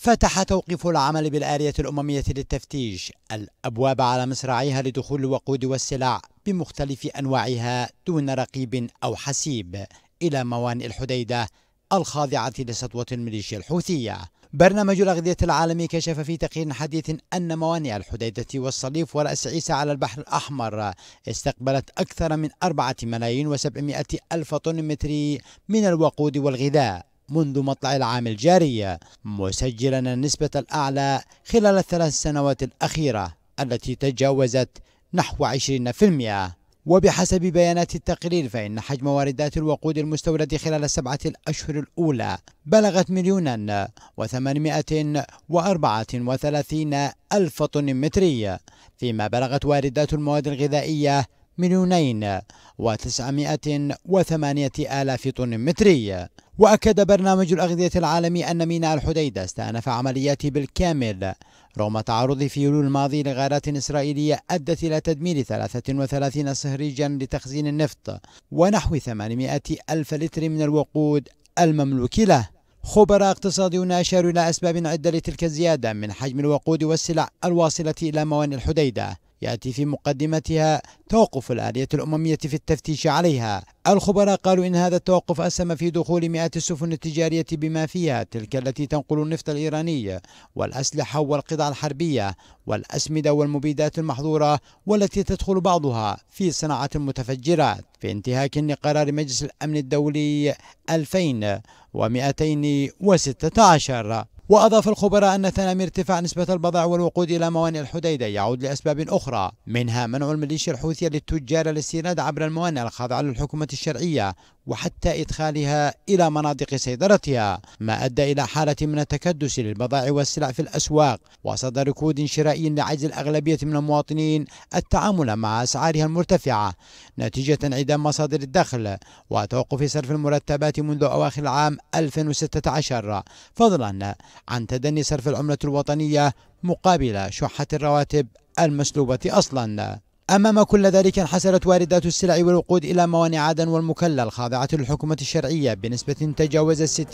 فتح توقيف العمل بالآلية الأممية للتفتيش الأبواب على مصراعيها لدخول الوقود والسلع بمختلف أنواعها دون رقيب أو حسيب إلى موانئ الحديدة الخاضعة لسطوة الميليشيا الحوثية برنامج الأغذية العالمي كشف في تقرير حديث أن موانئ الحديدة والصليف ورأس عيسى على البحر الأحمر استقبلت أكثر من 4 ملايين و700 ألف طن متري من الوقود والغذاء منذ مطلع العام الجاري مسجلا النسبة الأعلى خلال الثلاث سنوات الأخيرة التي تجاوزت نحو 20% وبحسب بيانات التقرير فإن حجم واردات الوقود المستوردة خلال السبعة الأشهر الأولى بلغت مليونا وثمانمائة وأربعة وثلاثين ألف طن متري فيما بلغت واردات المواد الغذائية مليونين وتسعمائة وثمانية آلاف طن متري وأكد برنامج الأغذية العالمي أن ميناء الحديدة استأنف عملياته بالكامل رغم تعرضه في يوليو الماضي لغارات إسرائيلية أدت إلى تدمير 33 صهريجا لتخزين النفط ونحو 800 ألف لتر من الوقود المملوك له خبراء اقتصاديون أشاروا إلى أسباب عدة لتلك الزيادة من حجم الوقود والسلع الواصلة إلى موانئ الحديدة يأتي في مقدمتها توقف الآلية الأممية في التفتيش عليها الخبراء قالوا إن هذا التوقف أسهم في دخول مئات السفن التجارية بما فيها تلك التي تنقل النفط الإيراني والأسلحة والقطع الحربية والأسمدة والمبيدات المحظورة والتي تدخل بعضها في صناعة المتفجرات في انتهاك لقرار مجلس الأمن الدولي 2216 وأضاف الخبراء أن ثنامي ارتفاع نسبة البضائع والوقود إلى موانئ الحديدة يعود لأسباب أخرى منها منع الميليشيا الحوثية للتجار الاستيراد عبر الموانئ الخاضعة للحكومة الشرعية وحتى إدخالها إلى مناطق سيطرتها ما أدى إلى حالة من التكدس للبضائع والسلع في الأسواق وصد ركود شرائي لعجز الأغلبية من المواطنين التعامل مع أسعارها المرتفعة نتيجة انعدام مصادر الدخل وتوقف صرف المرتبات منذ أواخر العام 2016 فضلا عن تدني صرف العملة الوطنية مقابل شحة الرواتب المسلوبة أصلاً أمام كل ذلك انحسرت واردات السلع والوقود إلى موانع عدن والمكلا الخاضعة للحكومة الشرعية بنسبة تجاوزت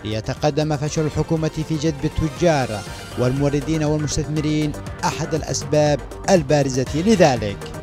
60% ليتقدم فشل الحكومة في جذب التجار والموردين والمستثمرين أحد الأسباب البارزة لذلك